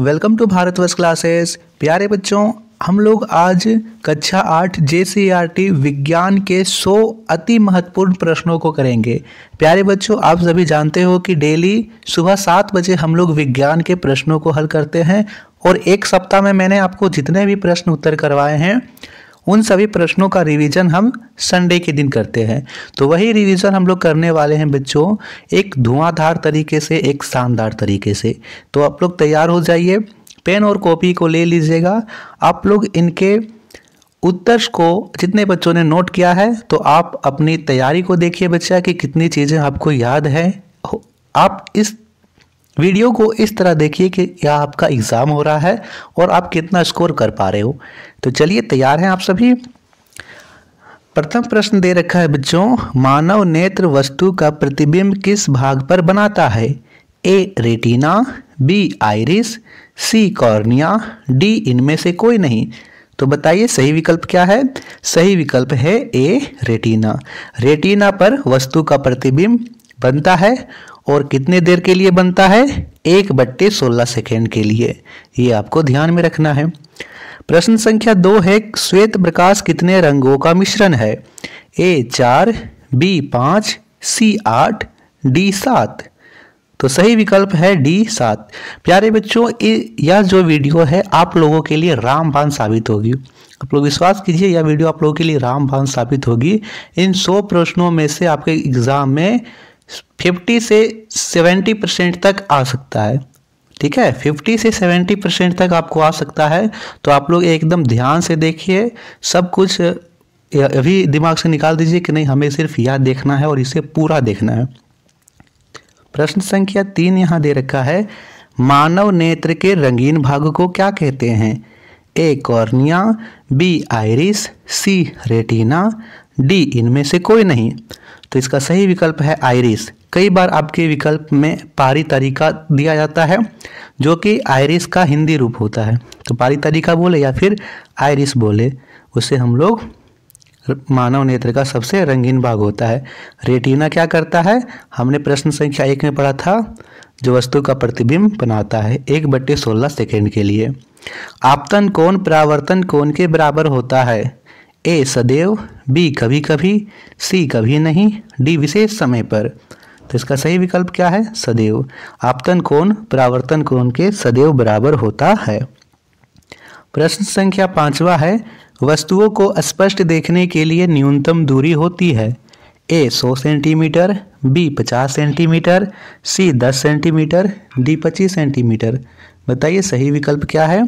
welcome to Bharatvarsh classes प्यारे बच्चों हम लोग आज कक्षा आठ जे सी आर टी विज्ञान के 100 अति महत्वपूर्ण प्रश्नों को करेंगे प्यारे बच्चों आप सभी जानते हो कि डेली सुबह सात बजे हम लोग विज्ञान के प्रश्नों को हल करते हैं और एक सप्ताह में मैंने आपको जितने भी प्रश्न उत्तर करवाए हैं उन सभी प्रश्नों का रिवीजन हम संडे के दिन करते हैं तो वही रिवीजन हम लोग करने वाले हैं बच्चों एक धुआंधार तरीके से एक शानदार तरीके से तो आप लोग तैयार हो जाइए पेन और कॉपी को ले लीजिएगा आप लोग इनके उत्तर को जितने बच्चों ने नोट किया है तो आप अपनी तैयारी को देखिए बच्चा कि कितनी चीज़ें आपको याद है आप इस वीडियो को इस तरह देखिए कि यह आपका एग्ज़ाम हो रहा है और आप कितना स्कोर कर पा रहे हो तो चलिए तैयार हैं आप सभी प्रथम प्रश्न दे रखा है बच्चों मानव नेत्र वस्तु का प्रतिबिंब किस भाग पर बनाता है A retina B iris C cornea D इनमें से कोई नहीं तो बताइए सही विकल्प क्या है सही विकल्प है ए रेटिना रेटिना पर वस्तु का प्रतिबिंब बनता है और कितने देर के लिए बनता है एक बट्टे सोलह सेकेंड के लिए ये आपको ध्यान में रखना है प्रश्न संख्या दो है श्वेत प्रकाश कितने रंगों का मिश्रण है ए चार बी पाँच सी आठ डी सात तो सही विकल्प है डी सात प्यारे बच्चों यह जो वीडियो है आप लोगों के लिए रामबान साबित होगी आप लोग विश्वास कीजिए यह वीडियो आप लोगों के लिए रामबान साबित होगी इन सौ प्रश्नों में से आपके एग्ज़ाम में 50 से 70 परसेंट तक आ सकता है ठीक है 50 से 70 परसेंट तक आपको आ सकता है तो आप लोग एकदम ध्यान से देखिए सब कुछ अभी दिमाग से निकाल दीजिए कि नहीं हमें सिर्फ यह देखना है और इसे पूरा देखना है प्रश्न संख्या तीन यहाँ दे रखा है मानव नेत्र के रंगीन भाग को क्या कहते हैं A cornea B iris C retina D इनमें से कोई नहीं तो इसका सही विकल्प है आयरिस कई बार आपके विकल्प में पारी तरीका दिया जाता है जो कि आयरिस का हिंदी रूप होता है तो पारी तरीका बोले या फिर आयरिस बोले उसे हम लोग मानव नेत्र का सबसे रंगीन भाग होता है रेटिना क्या करता है हमने प्रश्न संख्या एक में पढ़ा था जो वस्तु का प्रतिबिंब बनाता है एक बट्टे सोलह सेकेंड के लिए आपतन कोण परावर्तन कोण के बराबर होता है ए सदैव बी कभी कभी सी कभी नहीं डी विशेष समय पर तो इसका सही विकल्प क्या है सदैव आपतन कोण परावर्तन कोण के सदैव बराबर होता है प्रश्न संख्या पांचवा है वस्तुओं को स्पष्ट देखने के लिए न्यूनतम दूरी होती है A 100 centimetre B 50 centimetre C 10 centimetre D 25 centimetre बताइए सही विकल्प क्या है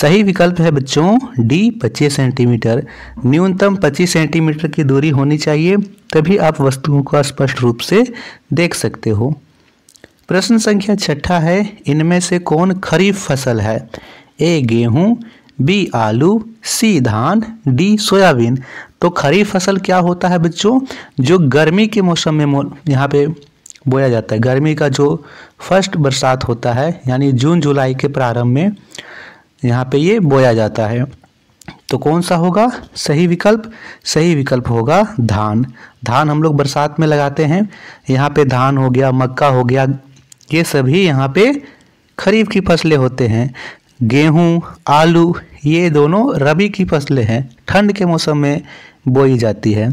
सही विकल्प है बच्चों डी 25 सेंटीमीटर न्यूनतम 25 सेंटीमीटर की दूरी होनी चाहिए तभी आप वस्तुओं को स्पष्ट रूप से देख सकते हो प्रश्न संख्या छठा है इनमें से कौन खरीफ फसल है ए गेहूं बी आलू सी धान डी सोयाबीन तो खरीफ फसल क्या होता है बच्चों जो गर्मी के मौसम में यहाँ पे बोया जाता है गर्मी का जो फर्स्ट बरसात होता है यानी जून जुलाई के प्रारंभ में यहाँ पे ये बोया जाता है तो कौन सा होगा सही विकल्प सही विकल्प होगा धान धान हम लोग बरसात में लगाते हैं यहाँ पे धान हो गया मक्का हो गया ये सभी यहाँ पे खरीफ की फसलें होते हैं गेहूँ आलू ये दोनों रबी की फसलें हैं ठंड के मौसम में बोई जाती है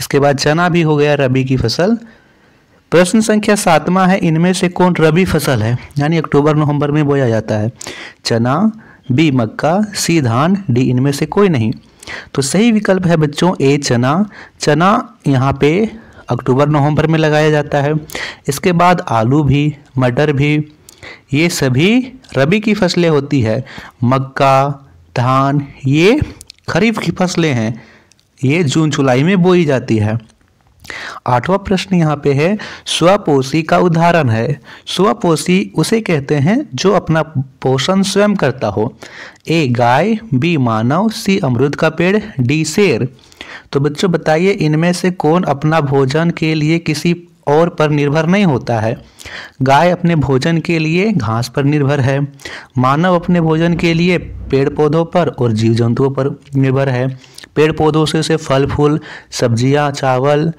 इसके बाद चना भी हो गया रबी की फसल प्रश्न संख्या सातवां है इनमें से कौन रबी फसल है यानी अक्टूबर नवंबर में बोया जाता है चना बी मक्का सी धान डी इनमें से कोई नहीं तो सही विकल्प है बच्चों ए चना चना यहाँ पे अक्टूबर नवंबर में लगाया जाता है इसके बाद आलू भी मटर भी ये सभी रबी की फसलें होती है मक्का धान ये खरीफ की फसलें हैं ये जून जुलाई में बोई जाती है आठवां प्रश्न यहाँ पे है स्वपोषी का उदाहरण है स्वपोषी उसे कहते हैं जो अपना पोषण स्वयं करता हो ए गाय बी मानव सी अमरुद का पेड़ डी शेर तो बच्चों बताइए इनमें से कौन अपना भोजन के लिए किसी और पर निर्भर नहीं होता है गाय अपने भोजन के लिए घास पर निर्भर है मानव अपने भोजन के लिए पेड़ पौधों पर और जीव जंतुओं पर निर्भर है पेड़ पौधों से उसे फल फूल सब्जियां चावल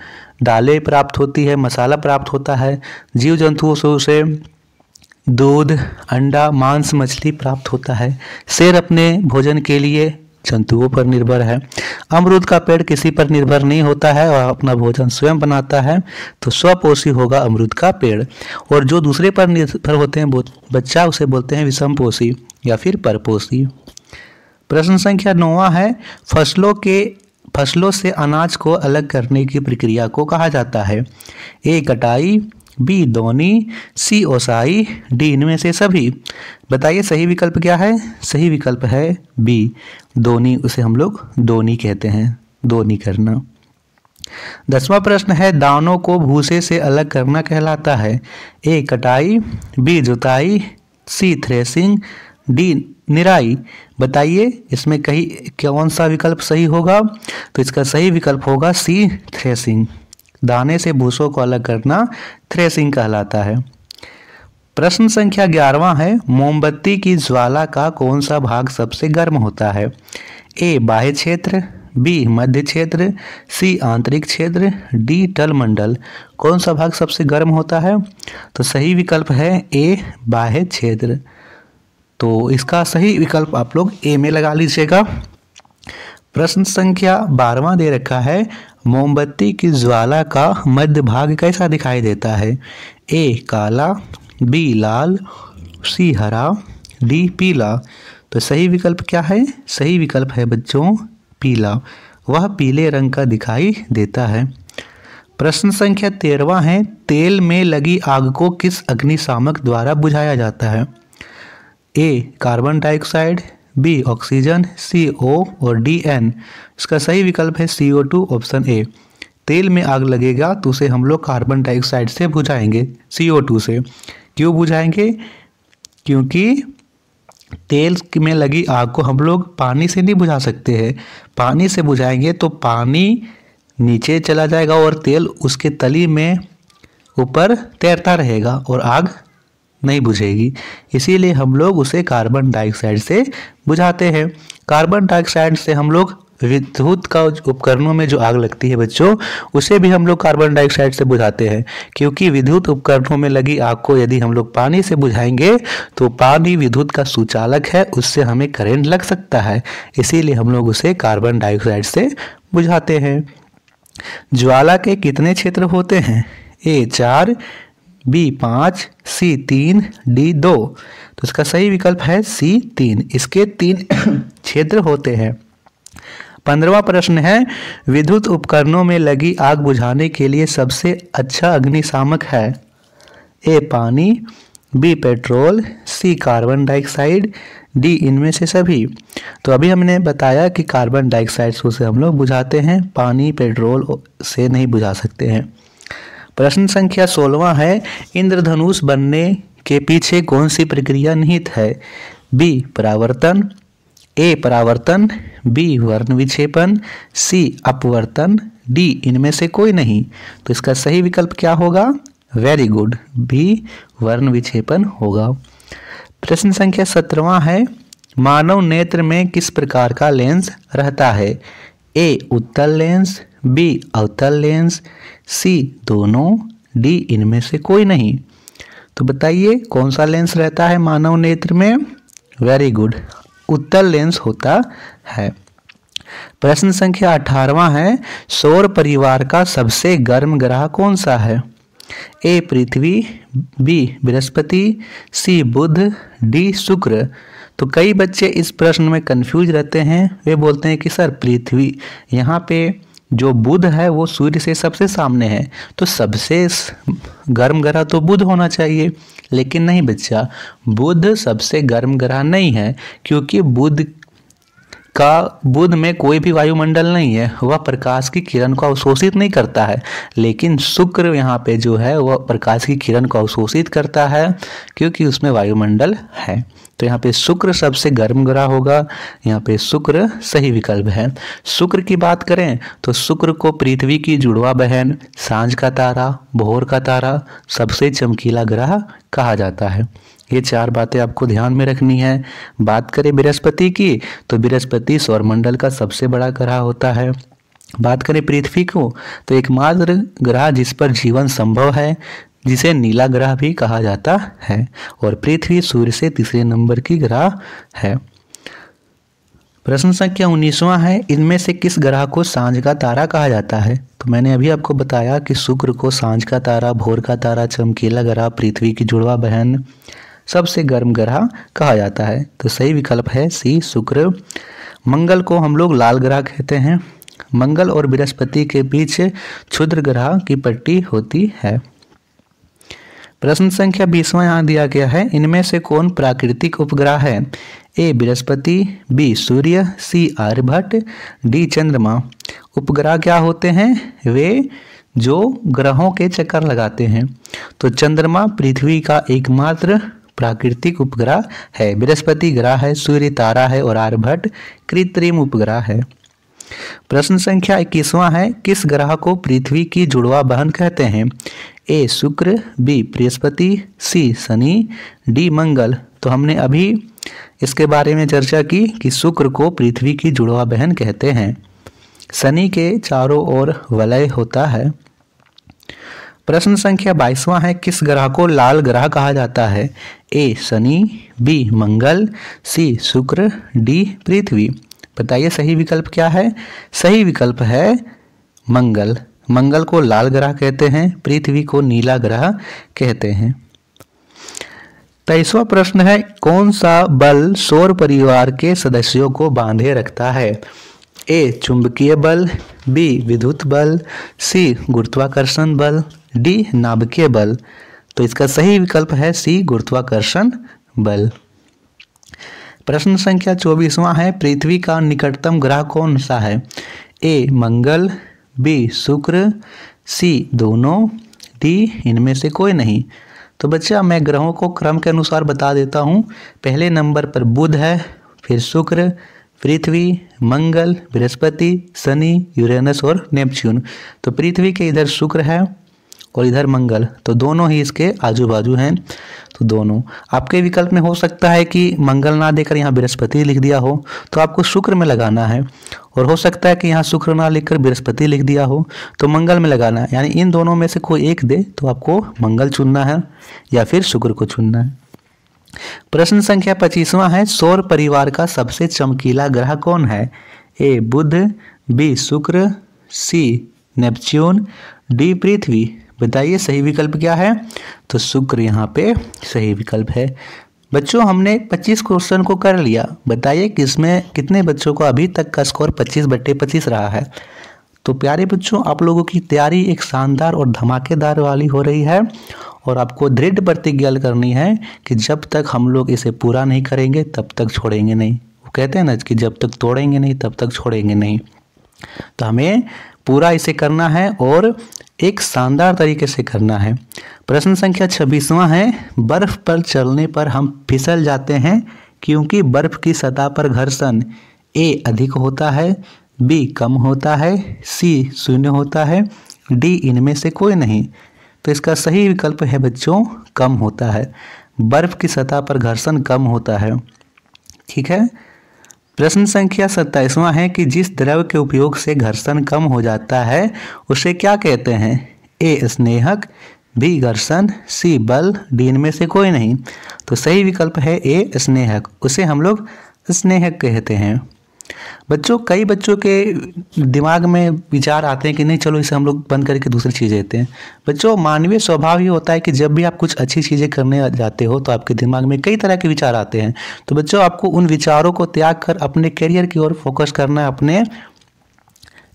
दालें प्राप्त होती है मसाला प्राप्त होता है जीव जंतुओं से उसे दूध अंडा मांस मछली प्राप्त होता है शेर अपने भोजन के लिए जंतुओं पर निर्भर है अमरूद का पेड़ किसी पर निर्भर नहीं होता है और अपना भोजन स्वयं बनाता है तो स्वपोषी होगा अमरूद का पेड़ और जो दूसरे पर निर्भर होते हैं बच्चा उसे बोलते हैं पोषी या फिर परपोषी प्रश्न संख्या नौवा है फसलों के फसलों से अनाज को अलग करने की प्रक्रिया को कहा जाता है ए कटाई बी दोनी सी ओसाई डी इनमें से सभी बताइए सही विकल्प क्या है सही विकल्प है बी दोनी उसे हम लोग दोनी कहते हैं दोनी करना दसवां प्रश्न है दानों को भूसे से अलग करना कहलाता है ए कटाई बी जुताई सी थ्रेसिंग डी निराई बताइए इसमें कहीं कौन सा विकल्प सही होगा तो इसका सही विकल्प होगा सी थ्रेसिंग दाने से भूसों को अलग करना थ्रेसिंग कहलाता है प्रश्न संख्या ग्यारहवा है मोमबत्ती की ज्वाला का कौन सा भाग सबसे गर्म होता है ए बाह्य क्षेत्र बी मध्य क्षेत्र सी आंतरिक क्षेत्र डी टलमंडल कौन सा भाग सबसे गर्म होता है तो सही विकल्प है ए बाह्य क्षेत्र तो इसका सही विकल्प आप लोग ए में लगा लीजिएगा प्रश्न संख्या बारहवा दे रखा है मोमबत्ती की ज्वाला का मध्य भाग कैसा दिखाई देता है ए काला बी लाल सी हरा डी पीला तो सही विकल्प क्या है सही विकल्प है बच्चों पीला वह पीले रंग का दिखाई देता है प्रश्न संख्या तेरवा है तेल में लगी आग को किस अग्निशामक द्वारा बुझाया जाता है A carbon dioxide B oxygen C O और डी एन इसका सही विकल्प है सी ओ टू ऑप्शन ए तेल में आग लगेगा तो उसे हम लोग कार्बन डाइऑक्साइड से बुझाएंगे सी ओ टू से क्यों बुझाएंगे क्योंकि तेल में लगी आग को हम लोग पानी से नहीं बुझा सकते हैं पानी से बुझाएंगे तो पानी नीचे चला जाएगा और तेल उसके तली में ऊपर तैरता रहेगा और आग नहीं बुझेगी इसीलिए हम लोग उसे कार्बन डाइऑक्साइड से बुझाते हैं कार्बन डाइऑक्साइड से हम लोग विद्युत का उपकरणों में जो आग लगती है बच्चों उसे भी हम लोग कार्बन डाइऑक्साइड से बुझाते हैं क्योंकि विद्युत उपकरणों में लगी आग को यदि हम लोग पानी से बुझाएंगे तो पानी विद्युत का सुचालक है उससे हमें करेंट लग सकता है इसीलिए हम लोग उसे कार्बन डाइऑक्साइड से बुझाते हैं ज्वाला के कितने क्षेत्र होते हैं ए चार बी पाँच सी तीन डी दो तो इसका सही विकल्प है सी तीन इसके तीन क्षेत्र होते हैं पंद्रवा प्रश्न है विद्युत उपकरणों में लगी आग बुझाने के लिए सबसे अच्छा अग्निशामक है ए पानी B petrol C carbon dioxide D इनमें से सभी तो अभी हमने बताया कि कार्बन डाइऑक्साइड से हम लोग बुझाते हैं पानी पेट्रोल से नहीं बुझा सकते हैं प्रश्न संख्या सोलवा है इंद्रधनुष बनने के पीछे कौन सी प्रक्रिया निहित है बी परावर्तन ए परावर्तन बी वर्ण विक्षेपण सी अपवर्तन डी इनमें से कोई नहीं तो इसका सही विकल्प क्या होगा वेरी गुड बी वर्ण विक्षेपण होगा प्रश्न संख्या सत्रवा है मानव नेत्र में किस प्रकार का लेंस रहता है ए उत्तल लेंस बी अवतल लेंस सी दोनों डी इनमें से कोई नहीं तो बताइए कौन सा लेंस रहता है मानव नेत्र में वेरी गुड उत्तल लेंस होता है प्रश्न संख्या अठारवा है सौर परिवार का सबसे गर्म ग्रह कौन सा है ए पृथ्वी बी बृहस्पति सी बुध डी शुक्र तो कई बच्चे इस प्रश्न में कंफ्यूज रहते हैं वे बोलते हैं कि सर पृथ्वी यहाँ पे जो बुध है वो सूर्य से सबसे सामने है तो सबसे गर्म ग्रह तो बुध होना चाहिए लेकिन नहीं बच्चा बुध सबसे गर्म ग्रह नहीं है क्योंकि बुध का बुध में कोई भी वायुमंडल नहीं है वह प्रकाश की किरण को अवशोषित नहीं करता है लेकिन शुक्र यहाँ पे जो है वह प्रकाश की किरण को अवशोषित करता है क्योंकि उसमें वायुमंडल है तो यहाँ पे शुक्र सबसे गर्म ग्रह होगा यहाँ पे शुक्र सही विकल्प है शुक्र की बात करें तो शुक्र को पृथ्वी की जुड़वा बहन सांझ का तारा भोर का तारा सबसे चमकीला ग्रह कहा जाता है ये चार बातें आपको ध्यान में रखनी है बात करें बृहस्पति की तो बृहस्पति सौरमंडल का सबसे बड़ा ग्रह होता है बात करें पृथ्वी को तो एकमात्र ग्रह जिस पर जीवन संभव है जिसे नीला ग्रह भी कहा जाता है और पृथ्वी सूर्य से तीसरे नंबर की ग्रह है प्रश्न संख्या उन्नीसवा है इनमें से किस ग्रह को सांझ का तारा कहा जाता है तो मैंने अभी आपको बताया कि शुक्र को सांझ का तारा भोर का तारा चमकीला ग्रह पृथ्वी की जुड़वा बहन सबसे गर्म ग्रह कहा जाता है तो सही विकल्प है सी शुक्र मंगल को हम लोग लाल ग्रह कहते हैं मंगल और बृहस्पति के बीच क्षुद्र ग्रह की पट्टी होती है प्रश्न संख्या बीसवा यहाँ दिया गया है इनमें से कौन प्राकृतिक उपग्रह है ए बृहस्पति बी सूर्य सी आर्यभट्ट डी चंद्रमा उपग्रह क्या होते हैं वे जो ग्रहों के चक्कर लगाते हैं तो चंद्रमा पृथ्वी का एकमात्र प्राकृतिक उपग्रह है बृहस्पति ग्रह है सूर्य तारा है और आर्यभट्ट कृत्रिम उपग्रह है प्रश्न संख्या इक्कीसवां है किस ग्रह को पृथ्वी की जुड़वा बहन कहते हैं ए शुक्र बी बृहस्पति सी शनि डी मंगल तो हमने अभी इसके बारे में चर्चा की कि शुक्र को पृथ्वी की जुड़वा बहन कहते हैं शनि के चारों ओर वलय होता है प्रश्न संख्या बाईसवां है किस ग्रह को लाल ग्रह कहा जाता है ए शनि बी मंगल सी शुक्र डी पृथ्वी बताइए सही विकल्प क्या है सही विकल्प है मंगल मंगल को लाल ग्रह कहते हैं पृथ्वी को नीला ग्रह कहते हैं तेईसवा प्रश्न है कौन सा बल सौर परिवार के सदस्यों को बांधे रखता है ए चुंबकीय बल बी विद्युत बल सी गुरुत्वाकर्षण बल डी नाभिकीय बल तो इसका सही विकल्प है सी गुरुत्वाकर्षण बल प्रश्न संख्या चौबीसवां है पृथ्वी का निकटतम ग्रह कौन सा है ए मंगल बी शुक्र सी दोनों डी इनमें से कोई नहीं तो बच्चा मैं ग्रहों को क्रम के अनुसार बता देता हूँ पहले नंबर पर बुध है फिर शुक्र पृथ्वी मंगल बृहस्पति शनि यूरेनस और नेपच्यून तो पृथ्वी के इधर शुक्र है और इधर मंगल तो दोनों ही इसके आजू बाजू हैं तो दोनों आपके विकल्प में हो सकता है कि मंगल ना देकर यहाँ बृहस्पति लिख दिया हो तो आपको शुक्र में लगाना है और हो सकता है कि यहाँ शुक्र ना लिखकर बृहस्पति लिख दिया हो तो मंगल में लगाना है यानी इन दोनों में से कोई एक दे तो आपको मंगल चुनना है या फिर शुक्र को चुनना है प्रश्न संख्या पच्चीसवां है सौर परिवार का सबसे चमकीला ग्रह कौन है ए बुध बी शुक्र सी नेपच्यून डी पृथ्वी बताइए सही विकल्प क्या है तो शुक्र यहाँ पे सही विकल्प है बच्चों हमने 25 क्वेश्चन को कर लिया बताइए कि इसमें कितने बच्चों को अभी तक का स्कोर 25 बट्टे 25 रहा है तो प्यारे बच्चों आप लोगों की तैयारी एक शानदार और धमाकेदार वाली हो रही है और आपको दृढ़ प्रतिज्ञा करनी है कि जब तक हम लोग इसे पूरा नहीं करेंगे तब तक छोड़ेंगे नहीं वो कहते हैं ना कि जब तक तोड़ेंगे नहीं तब तक छोड़ेंगे नहीं तो हमें पूरा इसे करना है और एक शानदार तरीके से करना है प्रश्न संख्या छब्बीसवां है बर्फ़ पर चलने पर हम फिसल जाते हैं क्योंकि बर्फ़ की सतह पर घर्षण ए अधिक होता है बी कम होता है सी शून्य होता है डी इनमें से कोई नहीं तो इसका सही विकल्प है बच्चों कम होता है बर्फ़ की सतह पर घर्षण कम होता है ठीक है प्रश्न संख्या सत्ताईसवां है कि जिस द्रव के उपयोग से घर्षण कम हो जाता है उसे क्या कहते हैं ए स्नेहक बी घर्षण सी बल डी इनमें से कोई नहीं तो सही विकल्प है ए स्नेहक उसे हम लोग स्नेहक कहते हैं बच्चों कई बच्चों के दिमाग में विचार आते हैं कि नहीं चलो इसे हम लोग बंद करके दूसरी चीज़ें देते हैं बच्चों मानवीय स्वभाव ये होता है कि जब भी आप कुछ अच्छी चीज़ें करने जाते हो तो आपके दिमाग में कई तरह के विचार आते हैं तो बच्चों आपको उन विचारों को त्याग कर अपने करियर की ओर फोकस करना है अपने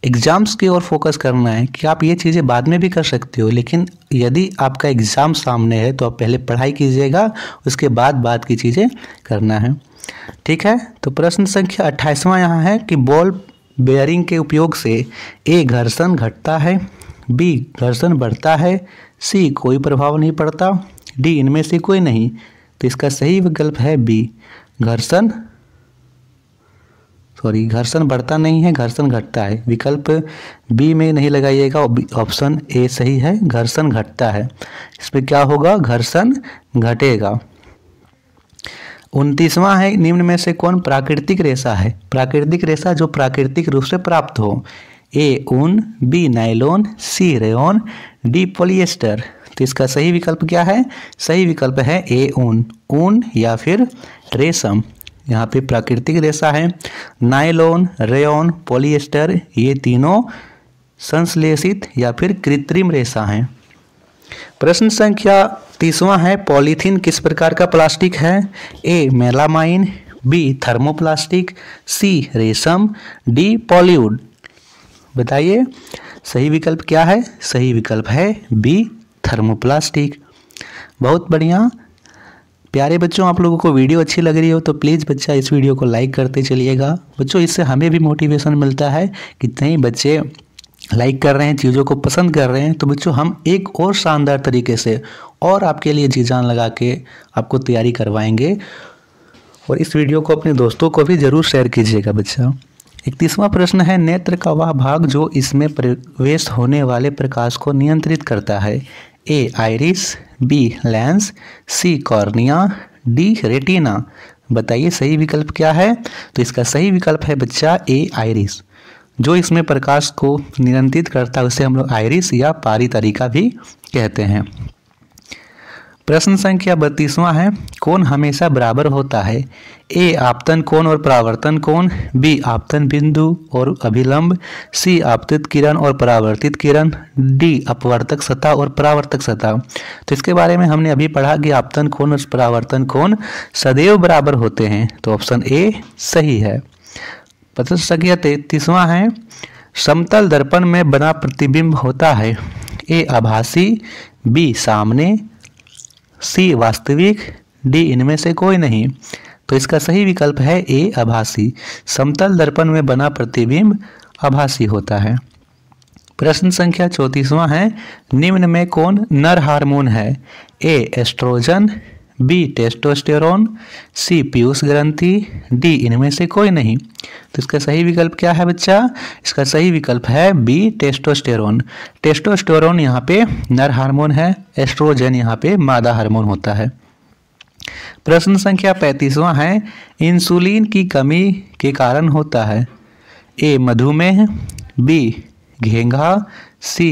एग्ज़ाम्स की ओर फोकस करना है कि आप ये चीज़ें बाद में भी कर सकते हो लेकिन यदि आपका एग्ज़ाम सामने है तो आप पहले पढ़ाई कीजिएगा उसके बाद बाद की चीज़ें करना है ठीक है तो प्रश्न संख्या अट्ठाईसवां यहाँ है कि बॉल बेयरिंग के उपयोग से ए घर्षण घटता है बी घर्षण बढ़ता है सी कोई प्रभाव नहीं पड़ता डी इनमें से कोई नहीं तो इसका सही विकल्प है बी घर्षण सॉरी घर्षण बढ़ता नहीं है घर्षण घटता है विकल्प बी में नहीं लगाइएगा ऑप्शन ए सही है घर्षण घटता है इसमें क्या होगा घर्षण घटेगा उनतीसवां है निम्न में से कौन प्राकृतिक रेशा है प्राकृतिक रेशा जो प्राकृतिक रूप से प्राप्त हो ए ऊन B nylon C rayon D polyester तो इसका सही विकल्प क्या है सही विकल्प है ए ऊन ऊन या फिर रेशम यहाँ पे प्राकृतिक रेशा है नाइलोन रेन पोलिएस्टर ये तीनों संश्लेषित या फिर कृत्रिम रेशा हैं प्रश्न संख्या तीसवा है पॉलीथीन किस प्रकार का प्लास्टिक है A melamine B thermoplastic C रेशम डी पॉलीवुड बताइए सही विकल्प क्या है सही विकल्प है बी थर्मोप्लास्टिक बहुत बढ़िया प्यारे बच्चों आप लोगों को वीडियो अच्छी लग रही हो तो प्लीज़ बच्चा इस वीडियो को लाइक करते चलिएगा बच्चों इससे हमें भी मोटिवेशन मिलता है कितने बच्चे लाइक कर रहे हैं चीज़ों को पसंद कर रहे हैं तो बच्चों हम एक और शानदार तरीके से और आपके लिए जी जान लगा के आपको तैयारी करवाएंगे और इस वीडियो को अपने दोस्तों को भी ज़रूर शेयर कीजिएगा बच्चा इकतीसवां प्रश्न है नेत्र का वह भाग जो इसमें प्रवेश होने वाले प्रकाश को नियंत्रित करता है A iris B lens C cornea D retina बताइए सही विकल्प क्या है तो इसका सही विकल्प है बच्चा ए आयरिस जो इसमें प्रकाश को नियंत्रित करता है उसे हम लोग आयरिस या पारी तरीका भी कहते हैं प्रश्न संख्या बत्तीसवां है कौन हमेशा बराबर होता है ए आपतन कोण और परावर्तन कोण बी आपतन बिंदु और अभिलंब सी आपतित किरण और परावर्तित किरण डी अपवर्तक सतह और परावर्तक सतह तो इसके बारे में हमने अभी पढ़ा कि आपतन कोण और परावर्तन कोण सदैव बराबर होते हैं तो ऑप्शन ए सही है प्रश्न संख्या तैतीसवा है समतल दर्पण में बना प्रतिबिंब होता है ए आभासी बी सामने सी वास्तविक डी इनमें से कोई नहीं तो इसका सही विकल्प है ए आभासी समतल दर्पण में बना प्रतिबिंब आभासी होता है प्रश्न संख्या चौंतीसवां है निम्न में कौन नर हार्मोन है A oestrogen B testosterone C पीयूष ग्रंथि डी इनमें से कोई नहीं तो इसका सही विकल्प क्या है बच्चा इसका सही विकल्प है बी टेस्टोस्टेरोन टेस्टोस्टेरोन यहाँ पे नर हार्मोन है एस्ट्रोजन यहाँ पे मादा हार्मोन होता है प्रश्न संख्या पैंतीसवां है इंसुलिन की कमी के कारण होता है ए मधुमेह बी घेंघा सी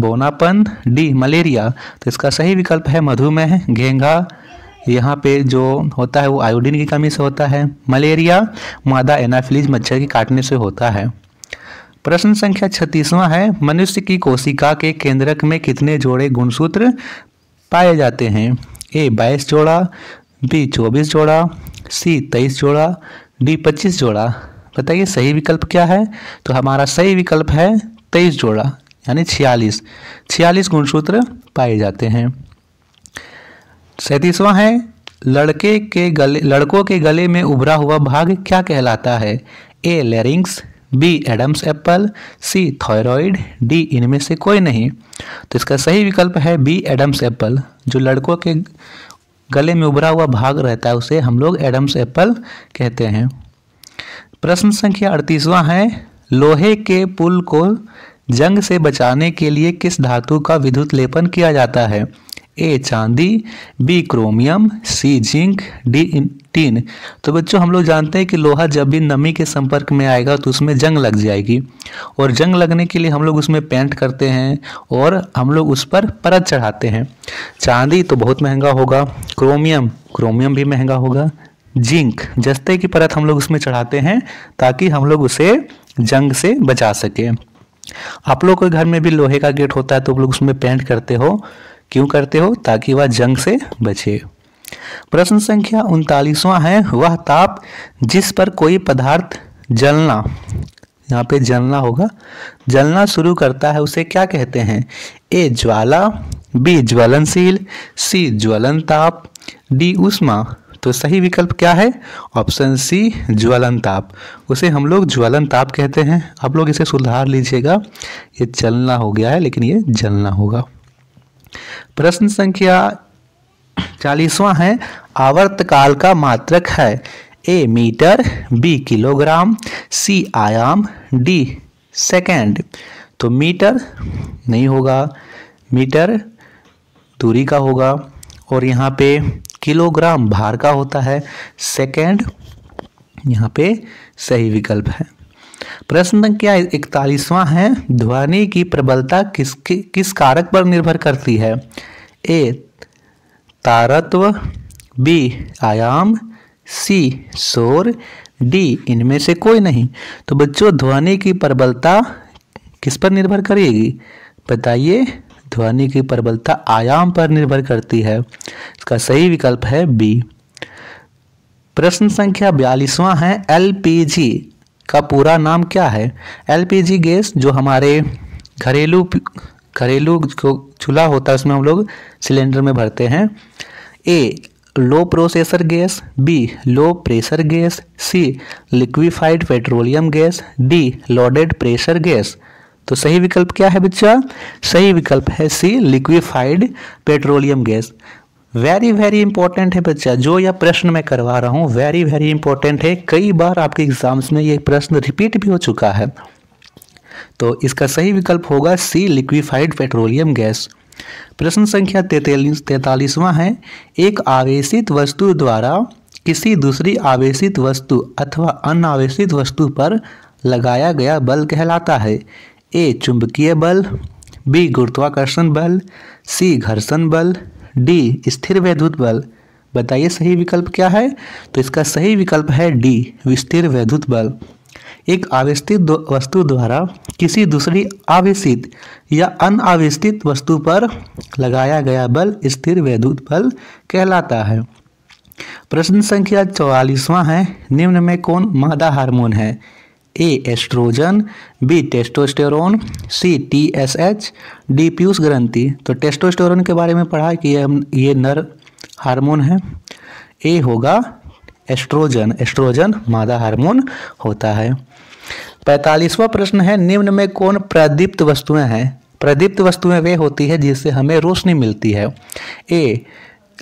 बोनापन डी मलेरिया तो इसका सही विकल्प है मधुमेह घेंघा यहाँ पे जो होता है वो आयोडीन की कमी से होता है मलेरिया मादा एनाफिलीज मच्छर के काटने से होता है प्रश्न संख्या छत्तीसवां है मनुष्य की कोशिका के केंद्रक में कितने जोड़े गुणसूत्र पाए जाते हैं ए बाईस जोड़ा बी चौबीस जोड़ा सी तेईस जोड़ा डी पच्चीस जोड़ा बताइए सही विकल्प क्या है तो हमारा सही विकल्प है तेईस जोड़ा यानी छियालीस छियालीस गुणसूत्र पाए जाते हैं सैंतीसवां है लड़के के गले लड़कों के गले में उभरा हुआ भाग क्या कहलाता है A larynx B Adam's apple C thyroid D इनमें से कोई नहीं तो इसका सही विकल्प है बी एडम्स एप्पल जो लड़कों के गले में उभरा हुआ भाग रहता है उसे हम लोग एडम्स एप्पल कहते हैं प्रश्न संख्या अड़तीसवां है लोहे के पुल को जंग से बचाने के लिए किस धातु का विद्युत लेपन किया जाता है ए चांदी B chromium C zinc D tin तो बच्चों हम लोग जानते हैं कि लोहा जब भी नमी के संपर्क में आएगा तो उसमें जंग लग जाएगी और जंग लगने के लिए हम लोग उसमें पेंट करते हैं और हम लोग उस पर परत चढ़ाते हैं चांदी तो बहुत महंगा होगा क्रोमियम क्रोमियम भी महंगा होगा जिंक जस्ते की परत हम लोग उसमें चढ़ाते हैं ताकि हम लोग उसे जंग से बचा सकें आप लोग के घर में भी लोहे का गेट होता है तो आप लोग उसमें पेंट करते हो क्यों करते हो ताकि वह जंग से बचे प्रश्न संख्या उनतालीसवां है वह ताप जिस पर कोई पदार्थ जलना यहाँ पे जलना होगा जलना शुरू करता है उसे क्या कहते हैं ए ज्वाला बी ज्वलनशील सी ज्वलन ताप डी उष्मा तो सही विकल्प क्या है ऑप्शन सी ज्वलन ताप उसे हम लोग ज्वलन ताप कहते हैं आप लोग इसे सुधार लीजिएगा ये चलना हो गया है लेकिन ये जलना होगा प्रश्न संख्या चालीसवां है आवर्तकाल का मात्रक है A metre B kilogram C आयाम डी सेकेंड तो मीटर नहीं होगा मीटर दूरी का होगा और यहाँ पे किलोग्राम भार का होता है सेकेंड यहाँ पे सही विकल्प है प्रश्न संख्या इकतालीसवा है ध्वनि की प्रबलता किस किस कारक पर निर्भर करती है ए तारत्व बी आयाम सी शोर डी इनमें से कोई नहीं तो बच्चों ध्वनि की प्रबलता किस पर निर्भर करेगी बताइए ध्वनि की प्रबलता आयाम पर निर्भर करती है इसका सही विकल्प है बी प्रश्न संख्या बयालीसवां है एल का पूरा नाम क्या है एल गैस जो हमारे घरेलू घरेलू जो चूल्हा होता है उसमें हम लोग सिलेंडर में भरते हैं A low processor gas B low pressure gas C liquefied petroleum gas D loaded pressure gas तो सही विकल्प क्या है बच्चा सही विकल्प है C liquefied petroleum gas very very important है बच्चा जो यह प्रश्न मैं करवा रहा हूँ वेरी वेरी इंपॉर्टेंट है कई बार आपके एग्जाम्स में ये प्रश्न रिपीट भी हो चुका है तो इसका सही विकल्प होगा सी लिक्विफाइड पेट्रोलियम गैस प्रश्न संख्या तैतालीसवां है एक आवेशित वस्तु द्वारा किसी दूसरी आवेशित वस्तु अथवा अनावेशित वस्तु पर लगाया गया बल कहलाता है ए चुंबकीय बल बी गुरुत्वाकर्षण बल सी घर्षण बल डी स्थिर वैद्युत बल बताइए सही विकल्प क्या है तो इसका सही विकल्प है डी विस्थिर वैद्युत बल एक आवेशित वस्तु द्वारा किसी दूसरी आवेशित या अनावेशित वस्तु पर लगाया गया बल स्थिर वैद्युत बल कहलाता है प्रश्न संख्या चौवालीसवां है निम्न में कौन मादा हार्मोन है A oestrogen B testosterone C T S H D पीयूष ग्रंथि तो टेस्टोस्टेरोन के बारे में पढ़ा कि ये ये नर हार्मोन है ए होगा एस्ट्रोजन एस्ट्रोजन मादा हार्मोन होता है पैंतालीसवा प्रश्न है निम्न में कौन प्रदीप्त वस्तुएं हैं प्रदीप्त वस्तुएं वे होती है जिससे हमें रोशनी मिलती है ए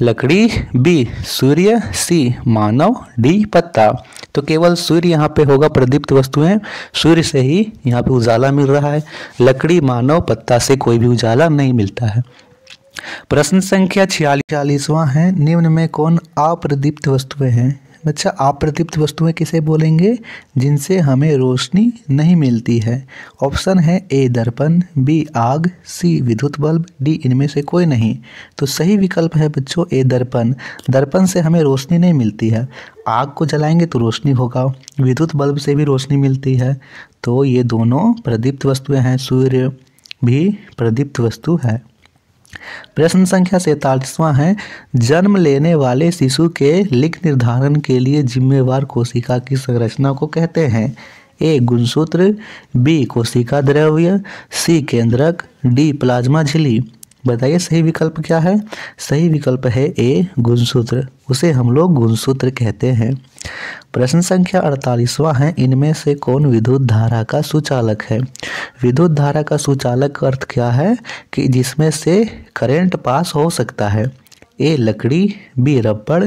लकड़ी बी सूर्य सी मानव डी पत्ता तो केवल सूर्य यहाँ पे होगा प्रदीप्त वस्तुएं सूर्य से ही यहाँ पे उजाला मिल रहा है लकड़ी मानव पत्ता से कोई भी उजाला नहीं मिलता है प्रश्न संख्या छियालीस छियालीसवां है निम्न में कौन अप्रदीप्त वस्तुएं हैं अच्छा आप्रदीप्त वस्तुएं किसे बोलेंगे जिनसे हमें रोशनी नहीं मिलती है ऑप्शन है ए दर्पण बी आग सी विद्युत बल्ब डी इनमें से कोई नहीं तो सही विकल्प है बच्चों ए दर्पण दर्पण से हमें रोशनी नहीं मिलती है आग को जलाएंगे तो रोशनी होगा विद्युत बल्ब से भी रोशनी मिलती है तो ये दोनों प्रदीप्त वस्तुएँ हैं सूर्य भी प्रदीप्त वस्तु है प्रश्न संख्या सैतालीसवां है जन्म लेने वाले शिशु के लिंग निर्धारण के लिए जिम्मेवार कोशिका की संरचना को कहते हैं ए गुणसूत्र बी कोशिका द्रव्य सी केंद्रक डी प्लाज्मा झिली बताइए सही विकल्प क्या है सही विकल्प है ए गुणसूत्र उसे हम लोग गुणसूत्र कहते हैं प्रश्न संख्या अड़तालीसवा है इनमें से कौन विद्युत धारा का सुचालक है विद्युत धारा का सुचालक अर्थ क्या है कि जिसमें से करेंट पास हो सकता है ए लकड़ी बी रबड़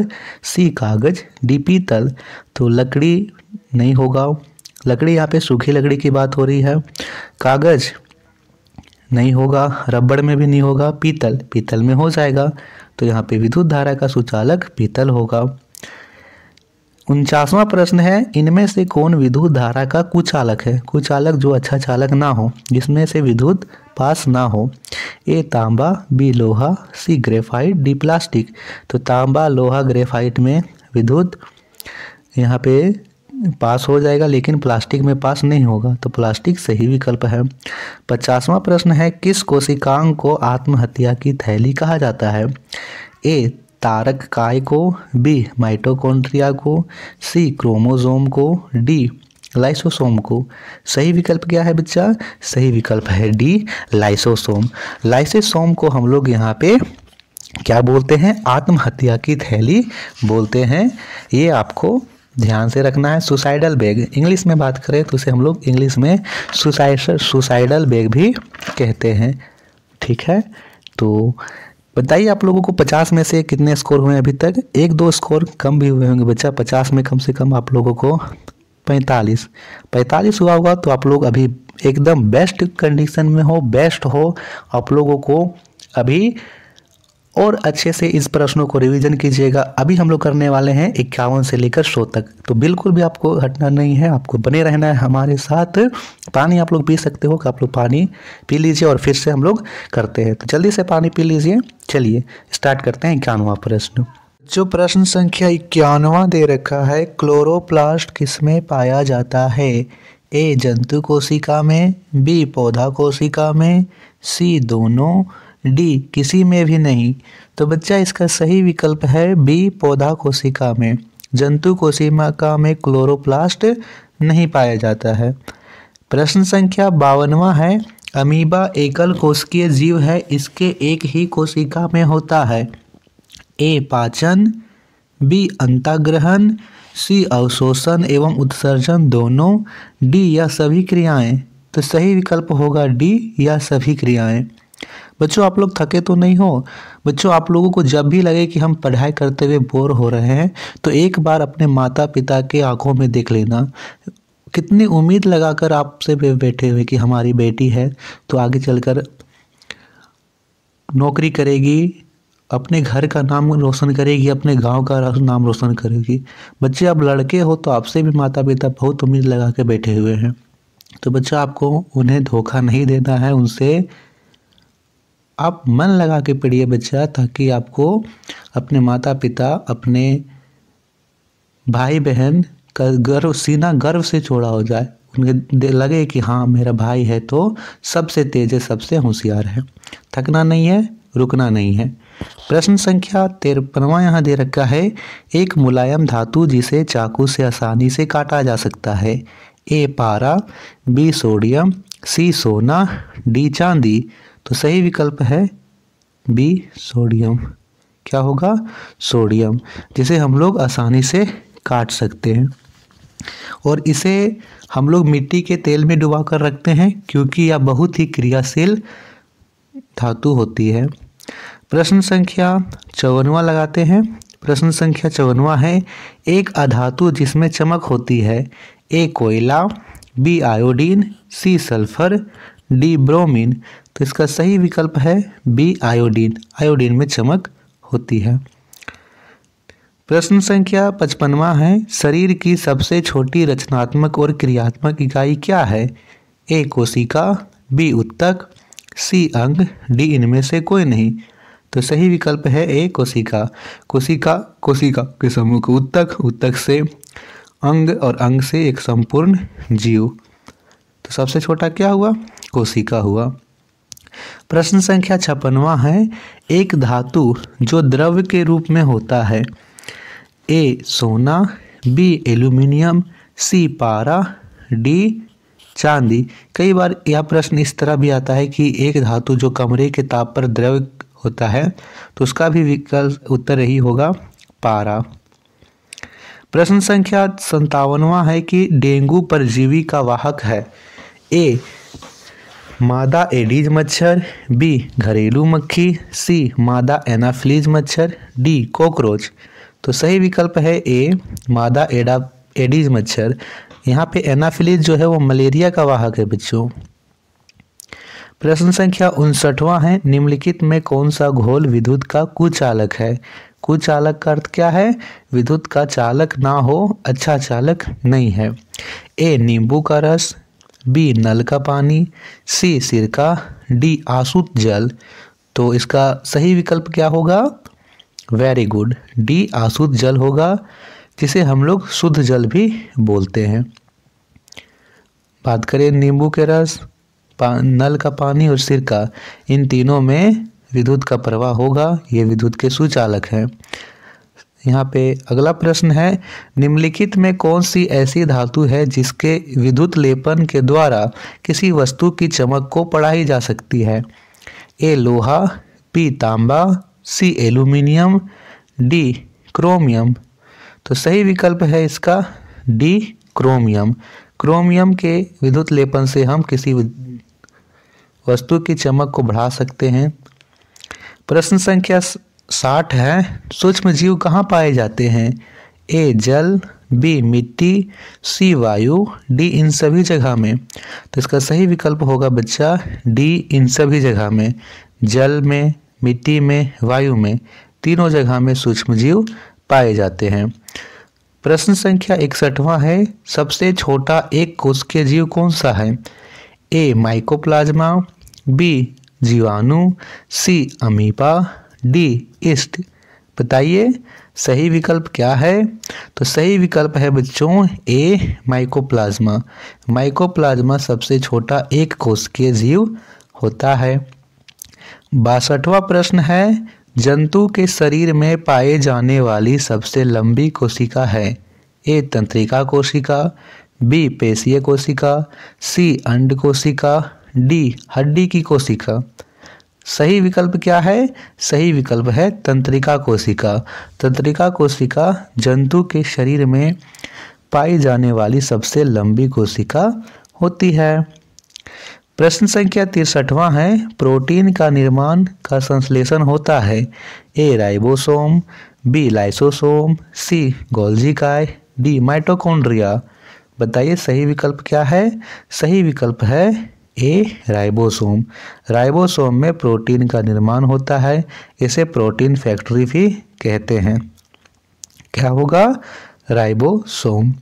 सी कागज डी पीतल तो लकड़ी नहीं होगा लकड़ी यहाँ पे सूखी लकड़ी की बात हो रही है कागज नहीं होगा रबड़ में भी नहीं होगा पीतल पीतल में हो जाएगा तो यहाँ पे विद्युत धारा का सुचालक पीतल होगा उनचासवा प्रश्न है इनमें से कौन विद्युत धारा का कुचालक है कुचालक जो अच्छा चालक ना हो जिसमें से विद्युत पास ना हो ए तांबा बी लोहा सी ग्रेफाइट डी प्लास्टिक तो तांबा लोहा ग्रेफाइट में विद्युत यहाँ पे पास हो जाएगा लेकिन प्लास्टिक में पास नहीं होगा तो प्लास्टिक सही विकल्प है पचासवां प्रश्न है किस कोशिकांग को आत्महत्या की थैली कहा जाता है ए तारक काय को बी माइटोकॉन्ड्रिया को सी क्रोमोजोम को डी लाइसोसोम को सही विकल्प क्या है बच्चा सही विकल्प है डी लाइसोसोम लाइसोसोम को हम लोग यहाँ पे क्या बोलते हैं आत्महत्या की थैली बोलते हैं ये आपको ध्यान से रखना है सुसाइडल बैग इंग्लिश में बात करें तो उसे हम लोग इंग्लिश में सुसाइड सुसाइडल बैग भी कहते हैं ठीक है तो बताइए आप लोगों को पचास में से कितने स्कोर हुए हैं अभी तक एक दो स्कोर कम भी हुए होंगे बच्चा पचास में कम से कम आप लोगों को पैंतालीस पैंतालीस हुआ होगा तो आप लोग अभी एकदम बेस्ट कंडीशन में हो बेस्ट हो आप लोगों को अभी और अच्छे से इस प्रश्नों को रिवीजन कीजिएगा अभी हम लोग करने वाले हैं इक्यावन से लेकर सौ तक तो बिल्कुल भी आपको हटना नहीं है आपको बने रहना है हमारे साथ पानी आप लोग पी सकते हो आप लोग पानी पी लीजिए और फिर से हम लोग करते हैं तो जल्दी से पानी पी लीजिए चलिए स्टार्ट करते हैं इक्यानवा प्रश्न जो प्रश्न संख्या इक्यानवा दे रखा है क्लोरोप्लास्ट किसमें पाया जाता है ए जंतु कोशिका में बी पौधा कोशिका में सी दोनों डी किसी में भी नहीं तो बच्चा इसका सही विकल्प है बी पौधा कोशिका में जंतु कोशिका में क्लोरोप्लास्ट नहीं पाया जाता है प्रश्न संख्या बावनवा है अमीबा एकल कोशिकीय जीव है इसके एक ही कोशिका में होता है ए पाचन बी अंताग्रहण सी अवशोषण एवं उत्सर्जन दोनों डी या सभी क्रियाएं तो सही विकल्प होगा डी या सभी क्रियाएं बच्चों आप लोग थके तो नहीं हो बच्चों आप लोगों को जब भी लगे कि हम पढ़ाई करते हुए बोर हो रहे हैं तो एक बार अपने माता पिता के आंखों में देख लेना कितनी उम्मीद लगाकर आपसे बैठे हुए कि हमारी बेटी है तो आगे चलकर नौकरी करेगी अपने घर का नाम रोशन करेगी अपने गांव का नाम रोशन करेगी बच्चे आप लड़के हो तो आपसे भी माता पिता बहुत उम्मीद लगा के बैठे हुए हैं तो बच्चा आपको उन्हें धोखा नहीं देना है उनसे आप मन लगा के पढ़िए बच्चा ताकि आपको अपने माता पिता अपने भाई बहन का गर्व सीना गर्व से छोड़ा हो जाए उनके लगे कि हाँ मेरा भाई है तो सबसे तेज है सबसे होशियार है थकना नहीं है रुकना नहीं है प्रश्न संख्या तिरपनवा यहाँ दे रखा है एक मुलायम धातु जिसे चाकू से आसानी से काटा जा सकता है ए पारा बी सोडियम सी सोना डी चांदी तो सही विकल्प है बी सोडियम क्या होगा सोडियम जिसे हम लोग आसानी से काट सकते हैं और इसे हम लोग मिट्टी के तेल में डुबा कर रखते हैं क्योंकि यह बहुत ही क्रियाशील धातु होती है प्रश्न संख्या चौवनवा लगाते हैं प्रश्न संख्या चौवनवा है एक अधातु जिसमें चमक होती है ए कोयला B iodine C sulphur D bromine तो इसका सही विकल्प है बी आयोडीन आयोडीन में चमक होती है प्रश्न संख्या पचपनवा है शरीर की सबसे छोटी रचनात्मक और क्रियात्मक इकाई क्या है ए कोशिका बी उत्तक सी अंग डी इनमें से कोई नहीं तो सही विकल्प है ए कोशिका कोशिका कोशिका के समूह को उत्तक उत्तक से अंग और अंग से एक संपूर्ण जीव तो सबसे छोटा क्या हुआ कोशिका हुआ प्रश्न संख्या छप्पनवा है एक धातु जो द्रव्य के रूप में होता है ए सोना बी एल्यूमिनियम सी पारा डी चांदी कई बार यह प्रश्न इस तरह भी आता है कि एक धातु जो कमरे के ताप पर द्रव्य होता है तो उसका भी विकल्प उत्तर यही होगा पारा प्रश्न संख्या संतावनवा है कि डेंगू परजीवी का वाहक है ए मादा एडीज मच्छर बी घरेलू मक्खी सी मादा एनाफ्लीज मच्छर डी कॉकरोच तो सही विकल्प है ए मादा एडा एडीज मच्छर यहाँ पे एनाफिलीज जो है वो मलेरिया का वाहक है बच्चों प्रश्न संख्या उनसठवां है निम्नलिखित में कौन सा घोल विद्युत का कुचालक है कुचालक का अर्थ क्या है विद्युत का चालक ना हो अच्छा चालक नहीं है ए नींबू का रस बी नल का पानी सी सिरका डी आसूत जल तो इसका सही विकल्प क्या होगा वेरी गुड डी आसुत जल होगा जिसे हम लोग शुद्ध जल भी बोलते हैं बात करें नींबू के रस नल का पानी और सिरका इन तीनों में विद्युत का प्रवाह होगा ये विद्युत के सुचालक हैं यहाँ पे अगला प्रश्न है निम्नलिखित में कौन सी ऐसी धातु है जिसके विद्युत लेपन के द्वारा किसी वस्तु की चमक को पढ़ाई जा सकती है ए लोहा बी तांबा सी एल्यूमिनियम डी क्रोमियम तो सही विकल्प है इसका डी क्रोमियम क्रोमियम के विद्युत लेपन से हम किसी वस्तु की चमक को बढ़ा सकते हैं प्रश्न संख्या साठ है सूक्ष्म जीव कहाँ पाए जाते हैं ए जल बी मिट्टी सी वायु डी इन सभी जगह में तो इसका सही विकल्प होगा बच्चा डी इन सभी जगह में जल में मिट्टी में वायु में तीनों जगह में सूक्ष्म जीव पाए जाते हैं प्रश्न संख्या इकसठवां है सबसे छोटा एक कोश के जीव कौन सा है ए माइकोप्लाज्मा बी जीवाणु सी अमीपा डी ईस्ट बताइए सही विकल्प क्या है तो सही विकल्प है बच्चों ए माइकोप्लाज्मा माइकोप्लाज्मा सबसे छोटा एक कोशिकीय जीव होता है बासठवा प्रश्न है जंतु के शरीर में पाए जाने वाली सबसे लंबी कोशिका है ए तंत्रिका कोशिका बी पेशीय कोशिका सी अंड कोशिका डी हड्डी की कोशिका सही विकल्प क्या है सही विकल्प है तंत्रिका कोशिका तंत्रिका कोशिका जंतु के शरीर में पाई जाने वाली सबसे लंबी कोशिका होती है प्रश्न संख्या तिरसठवां है प्रोटीन का निर्माण का संश्लेषण होता है A ribosome B lysosome C गोल्जिकाय डी माइटोकॉन्ड्रिया बताइए सही विकल्प क्या है सही विकल्प है ए राइबोसोम राइबोसोम में प्रोटीन का निर्माण होता है इसे प्रोटीन फैक्ट्री भी कहते हैं क्या होगा राइबोसोम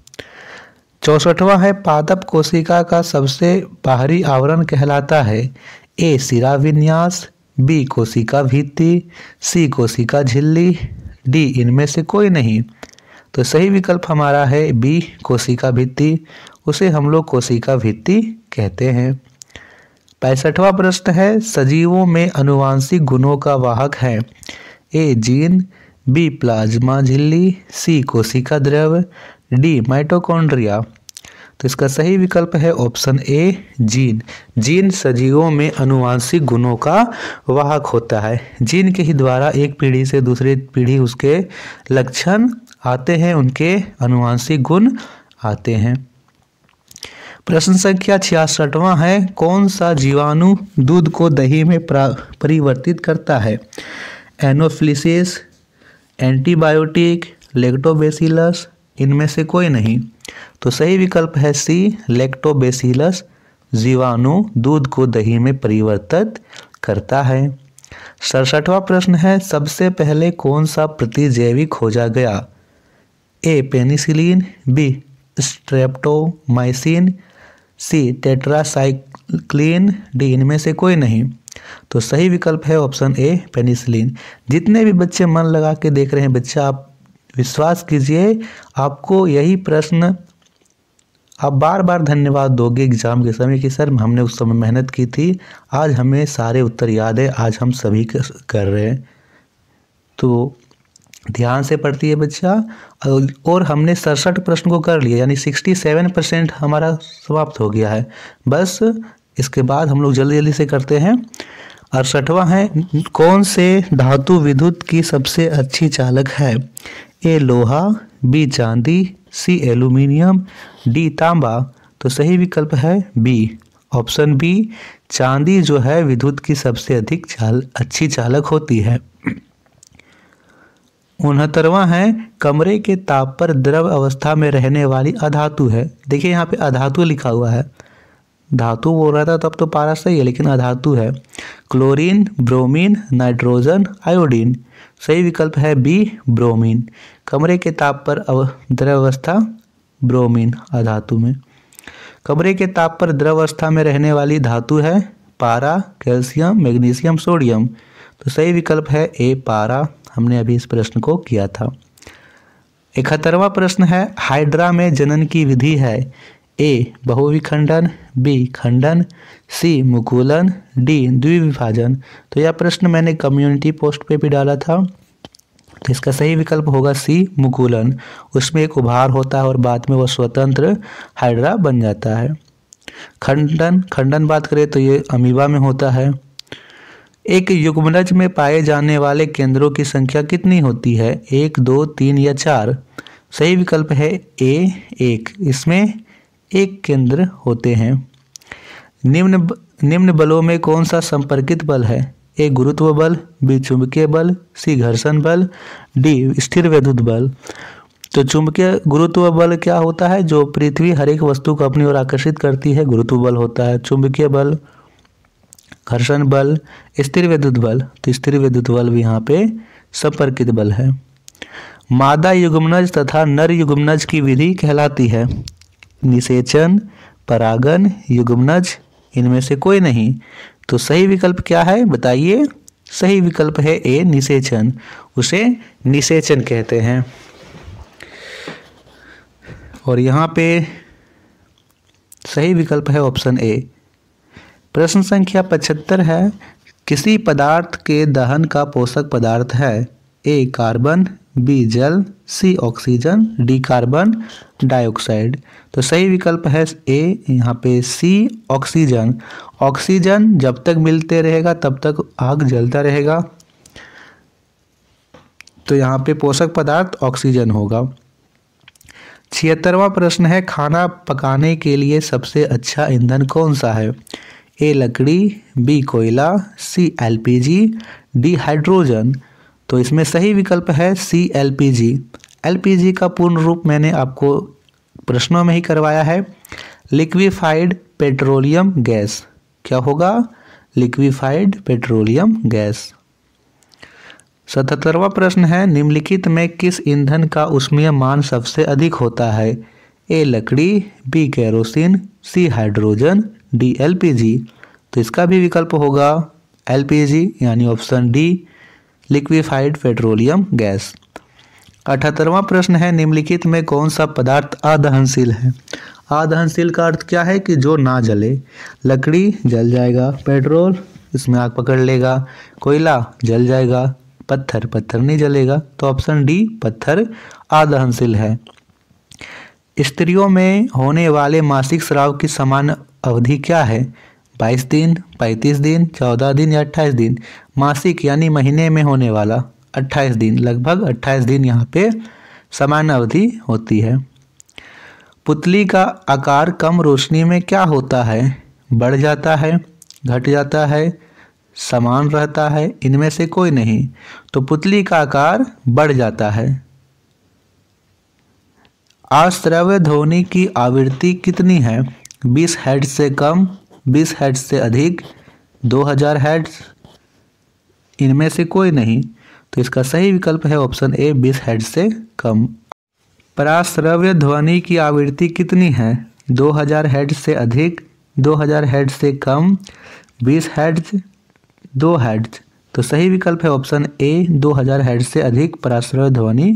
चौसठवा है पादप कोशिका का सबसे बाहरी आवरण कहलाता है ए सिरा विन्यास बी कोशिका भित्ति सी कोशिका झिल्ली डी इनमें से कोई नहीं तो सही विकल्प हमारा है बी कोशिका भित्ति उसे हम लोग कोशिका भित्ति कहते हैं पैंसठवा प्रश्न है सजीवों में अनुवांशिक गुणों का वाहक है ए जीन बी प्लाज्मा झिल्ली सी कोशिका द्रव डी माइटोकॉन्ड्रिया तो इसका सही विकल्प है ऑप्शन ए जीन जीन सजीवों में अनुवांशिक गुणों का वाहक होता है जीन के ही द्वारा एक पीढ़ी से दूसरी पीढ़ी उसके लक्षण आते हैं उनके अनुवांशिक गुण आते हैं प्रश्न संख्या छियासठवा है कौन सा जीवाणु दूध को दही में परिवर्तित करता है एनोफ्लिसिस एंटीबायोटिक लेक्टोबेसिलस इनमें से कोई नहीं तो सही विकल्प है सी लेक्टोबेसिलस जीवाणु दूध को दही में परिवर्तित करता है सड़सठवा प्रश्न है सबसे पहले कौन सा प्रतिजैविक खोजा गया A penicillin B streptomycin C tetracycline D इनमें से कोई नहीं तो सही विकल्प है ऑप्शन ए पेनिसिलिन जितने भी बच्चे मन लगा के देख रहे हैं बच्चा आप विश्वास कीजिए आपको यही प्रश्न आप बार बार धन्यवाद दोगे एग्ज़ाम के समय कि सर हमने उस समय मेहनत की थी आज हमें सारे उत्तर याद है आज हम सभी कर रहे हैं तो ध्यान से पढ़ती है बच्चा और हमने सड़सठ प्रश्न को कर लिया यानी सिक्सटी सेवन परसेंट हमारा समाप्त हो गया है बस इसके बाद हम लोग जल्दी जल्दी से करते हैं अड़सठवा है कौन से धातु विद्युत की सबसे अच्छी चालक है ए लोहा बी चांदी सी एल्यूमिनियम डी तांबा तो सही विकल्प है बी ऑप्शन बी चांदी जो है विद्युत की सबसे अधिक चाल अच्छी चालक होती है उनहत्तरवा है कमरे के ताप पर द्रव अवस्था में रहने वाली अधातु है देखिए यहाँ पे अधातु लिखा हुआ है धातु बोल रहा था तब तो पारा सही है लेकिन अधातु है क्लोरीन ब्रोमीन नाइट्रोजन आयोडीन सही विकल्प है बी ब्रोमीन कमरे के ताप पर द्रव अवस्था ब्रोमीन अधातु में कमरे के ताप पर द्रव अवस्था में रहने वाली धातु है पारा कैल्शियम मैग्नीशियम सोडियम तो सही विकल्प है ए पारा हमने अभी इस प्रश्न को किया था इकहत्तरवा प्रश्न है हाइड्रा में जनन की विधि है ए बहुविखंडन बी खंडन सी मुकुलन डी द्विविभाजन तो यह प्रश्न मैंने कम्युनिटी पोस्ट पे भी डाला था तो इसका सही विकल्प होगा सी मुकुलन उसमें एक उभार होता है और बाद में वह स्वतंत्र हाइड्रा बन जाता है खंडन खंडन बात करें तो ये अमीबा में होता है एक युग्मनज में पाए जाने वाले केंद्रों की संख्या कितनी होती है एक दो तीन या चार सही विकल्प है ए एक इसमें एक केंद्र होते हैं निम्न निम्न बलों में कौन सा संपर्कित बल है ए गुरुत्व बल बी चुंबकीय बल सी घर्षण बल डी स्थिर विद्युत बल तो चुंबकीय गुरुत्व बल क्या होता है जो पृथ्वी हर एक वस्तु को अपनी ओर आकर्षित करती है गुरुत्व बल होता है चुंबकीय बल घर्षण बल स्थिर विद्युत बल तो स्थिर विद्युत बल भी यहाँ पे संपर्कित बल है मादा युगमनज तथा नर युगमनज की विधि कहलाती है निषेचन परागन युगमनज इनमें से कोई नहीं तो सही विकल्प क्या है बताइए सही विकल्प है ए निषेचन उसे निषेचन कहते हैं और यहाँ पे सही विकल्प है ऑप्शन ए प्रश्न संख्या पचहत्तर है किसी पदार्थ के दहन का पोषक पदार्थ है ए कार्बन बी जल C oxygen D carbon dioxide तो सही विकल्प है ए यहाँ पे सी ऑक्सीजन ऑक्सीजन जब तक मिलते रहेगा तब तक आग जलता रहेगा तो यहाँ पे पोषक पदार्थ ऑक्सीजन होगा छिहत्तरवा प्रश्न है खाना पकाने के लिए सबसे अच्छा ईंधन कौन सा है ए लकड़ी बी कोयला सी एलपीजी डी हाइड्रोजन तो इसमें सही विकल्प है सी एलपीजी एलपीजी का पूर्ण रूप मैंने आपको प्रश्नों में ही करवाया है लिक्विफाइड पेट्रोलियम गैस क्या होगा लिक्विफाइड पेट्रोलियम गैस सतहत्तरवा प्रश्न है निम्नलिखित में किस ईंधन का उष्मीय मान सबसे अधिक होता है ए लकड़ी B kerosene C hydrogen D L P G तो इसका भी विकल्प होगा एल पी जी यानी option D liquefied petroleum gas अठहत्तरवा प्रश्न है निम्नलिखित में कौन सा पदार्थ अदहनशील है अदहनशील का अर्थ क्या है कि जो ना जले लकड़ी जल जाएगा पेट्रोल इसमें आग पकड़ लेगा कोयला जल जाएगा पत्थर पत्थर नहीं जलेगा तो ऑप्शन डी पत्थर अदहनशील है स्त्रियों में होने वाले मासिक श्राव की सामान्य अवधि क्या है बाईस दिन पैंतीस दिन चौदह दिन या अट्ठाईस दिन मासिक यानी महीने में होने वाला अट्ठाईस दिन लगभग अट्ठाईस दिन यहाँ पे समान अवधि होती है पुतली का आकार कम रोशनी में क्या होता है बढ़ जाता है घट जाता है समान रहता है इनमें से कोई नहीं तो पुतली का आकार बढ़ जाता है आश्रव्य ध्वनि की आवृत्ति कितनी है बीस हेड से कम बीस हेड से अधिक दो हज़ार हेड्स इनमें से कोई नहीं तो इसका सही विकल्प है ऑप्शन ए बीस हेड से कम पराश्रव्य ध्वनि की आवृत्ति कितनी है दो हज़ार हेड से अधिक दो हज़ार हेड से कम बीस हेड्स दो हेड्स तो सही विकल्प है ऑप्शन ए दो हज़ार हेड से अधिक पराश्रव्य ध्वनि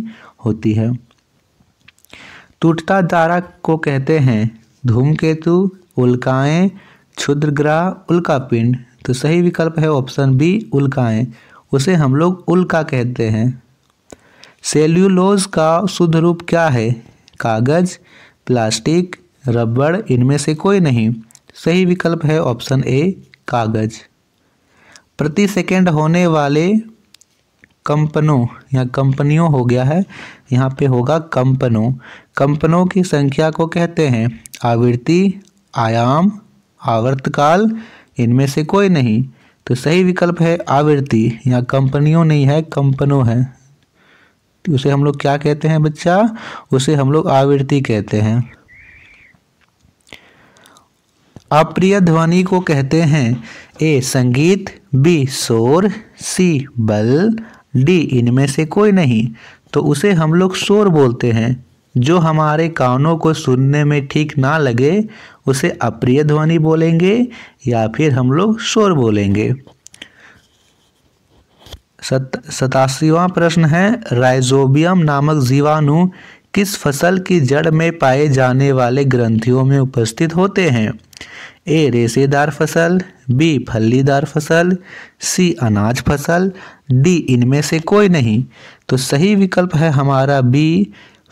होती है टूटता तारा को कहते हैं धूमकेतु उल्काएं क्षुद्र उल्का उल्कापिंड तो सही विकल्प है ऑप्शन बी उल्काएं उसे हम लोग उल्का कहते हैं सेल्यूलोज का शुद्ध रूप क्या है कागज प्लास्टिक रबड़ इनमें से कोई नहीं सही विकल्प है ऑप्शन ए कागज प्रति सेकंड होने वाले कंपनों या कंपनियों हो गया है यहाँ पे होगा कंपनों कंपनों की संख्या को कहते हैं आवृत्ति आयाम आवर्तकाल इनमें से कोई नहीं तो सही विकल्प है आवृत्ति या कंपनियों नहीं है कंपनों है तो उसे हम लोग क्या कहते हैं बच्चा उसे हम लोग आवृत्ति कहते हैं अप्रिय ध्वनि को कहते हैं ए संगीत बी शोर सी बल डी इनमें से कोई नहीं तो उसे हम लोग शोर बोलते हैं जो हमारे कानों को सुनने में ठीक ना लगे उसे अप्रिय ध्वनि बोलेंगे या फिर हम लोग शोर बोलेंगे सत सतासीवा प्रश्न है राइजोबियम नामक जीवाणु किस फसल की जड़ में पाए जाने वाले ग्रंथियों में उपस्थित होते हैं ए रेशेदार फसल बी फलीदार फसल सी अनाज फसल डी इनमें से कोई नहीं तो सही विकल्प है हमारा बी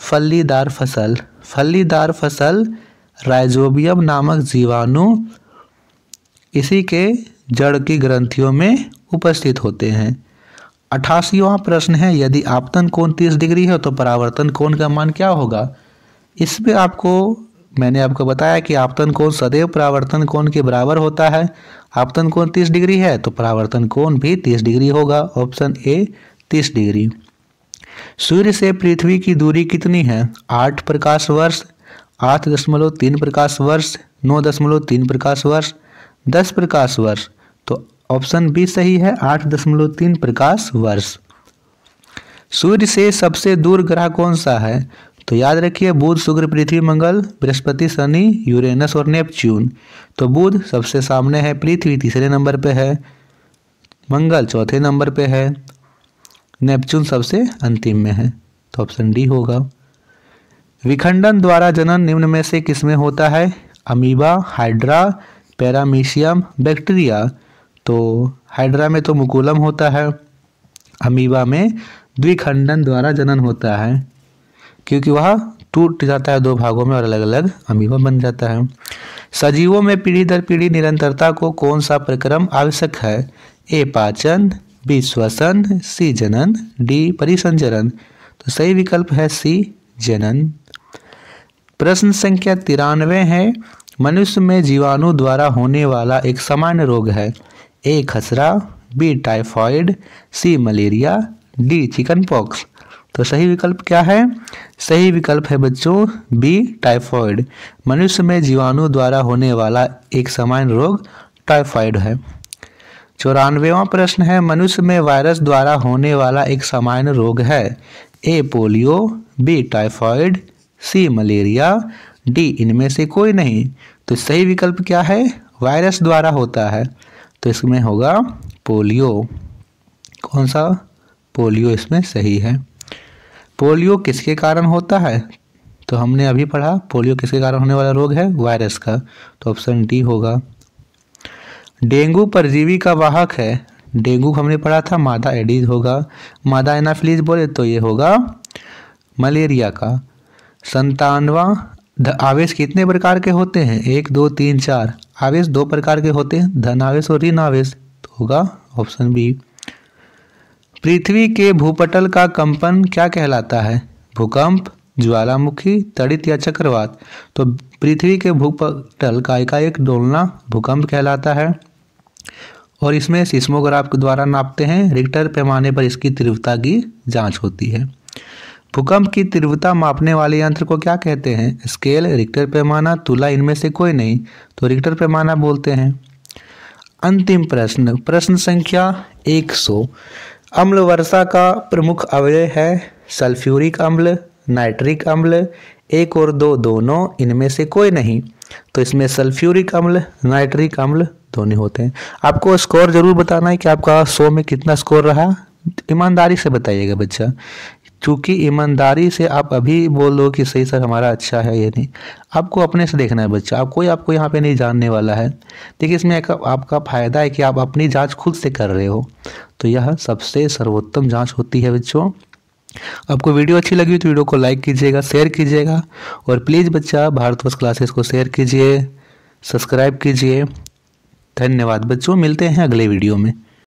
फलीदार फसल फलीदार फसल राइजोबियम नामक जीवाणु इसी के जड़ की ग्रंथियों में उपस्थित होते हैं अठासीवां प्रश्न है यदि आपतन कोण तीस डिग्री है तो परावर्तन कोण का मान क्या होगा इसमें आपको मैंने आपको बताया कि आपतन कोण सदैव परावर्तन कोण के बराबर होता है आपतन कोण 30 डिग्री है तो परावर्तन कोण भी 30 डिग्री होगा ऑप्शन ए 30 डिग्री सूर्य से पृथ्वी की दूरी कितनी है आठ प्रकाश वर्ष आठ दशमलव तीन प्रकाश वर्ष नौ दशमलव तीन प्रकाश वर्ष दस प्रकाश वर्ष तो ऑप्शन बी सही है आठ दशमलव तीन प्रकाश वर्ष सूर्य से सबसे दूर ग्रह कौन सा है तो याद रखिए बुध शुक्र पृथ्वी मंगल बृहस्पति शनि यूरेनस और नेपच्यून तो बुध सबसे सामने है पृथ्वी तीसरे नंबर पे है मंगल चौथे नंबर पे है नेपच्यून सबसे अंतिम में है तो ऑप्शन डी होगा विखंडन द्वारा जनन निम्न में से किसमें होता है अमीबा हाइड्रा पैरामीशियम बैक्टीरिया तो हाइड्रा में तो मुकुलम होता है अमीबा में द्विखंडन द्वारा जनन होता है क्योंकि वह टूट जाता है दो भागों में और अलग अलग अमीबा बन जाता है सजीवों में पीढ़ी दर पीढ़ी निरंतरता को कौन सा प्रक्रम आवश्यक है ए पाचन बी श्वसन सी जनन डी परिसंचरण तो सही विकल्प है सी जनन प्रश्न संख्या तिरानवे है मनुष्य में जीवाणु द्वारा होने वाला एक सामान्य रोग है ए खसरा B typhoid C malaria D chickenpox तो सही विकल्प क्या है सही विकल्प है बच्चों बी टाइफॉइड मनुष्य में जीवाणु द्वारा होने वाला एक सामान्य रोग टाइफॉइड है चौरानवेवा प्रश्न है मनुष्य में वायरस द्वारा होने वाला एक सामान्य रोग है A polio B typhoid C malaria D इनमें से कोई नहीं तो सही विकल्प क्या है वायरस द्वारा होता है तो इसमें होगा पोलियो कौन सा पोलियो इसमें सही है पोलियो किसके कारण होता है तो हमने अभी पढ़ा पोलियो किसके कारण होने वाला रोग है वायरस का तो ऑप्शन डी होगा डेंगू परजीवी का वाहक है डेंगू हमने पढ़ा था मादा एडीज होगा मादा एनाफिलीज बोले तो ये होगा मलेरिया का संतानवा आवेश कितने प्रकार के होते हैं एक दो तीन चार आवेश दो प्रकार के होते हैं धन आवेश और ऋण आवेश तो होगा ऑप्शन बी पृथ्वी के भूपटल का कंपन क्या कहलाता है भूकंप ज्वालामुखी तड़ित या चक्रवात तो पृथ्वी के भूपटल का एकाएक डोलना भूकंप कहलाता है और इसमें सिस्मोग्राफ के द्वारा नापते हैं रिक्टर पैमाने पर इसकी तीव्रता की जांच होती है भूकंप की तीव्रता मापने वाले यंत्र को क्या कहते हैं स्केल रिक्टर पैमाना तुला इनमें से कोई नहीं तो रिक्टर पैमाना बोलते हैं अंतिम प्रश्न प्रश्न संख्या 100 अम्ल वर्षा का प्रमुख अवयव है सल्फ्यूरिक अम्ल नाइट्रिक अम्ल एक और दो दोनों इनमें से कोई नहीं तो इसमें सल्फ्यूरिक अम्ल नाइट्रिक अम्ल दोनों होते हैं आपको स्कोर ज़रूर बताना है कि आपका सौ में कितना स्कोर रहा ईमानदारी से बताइएगा बच्चा चूँकि ईमानदारी से आप अभी बोल दो कि सही सर हमारा अच्छा है या नहीं आपको अपने से देखना है बच्चा आप कोई आपको यहाँ पे नहीं जानने वाला है देखिए इसमें एक आपका फ़ायदा है कि आप अपनी जांच खुद से कर रहे हो तो यह सबसे सर्वोत्तम जांच होती है बच्चों आपको वीडियो अच्छी लगी तो वीडियो को लाइक कीजिएगा शेयर कीजिएगा और प्लीज़ बच्चा भारतवर्ष क्लासेस को शेयर कीजिए सब्सक्राइब कीजिए धन्यवाद बच्चों मिलते हैं अगले वीडियो में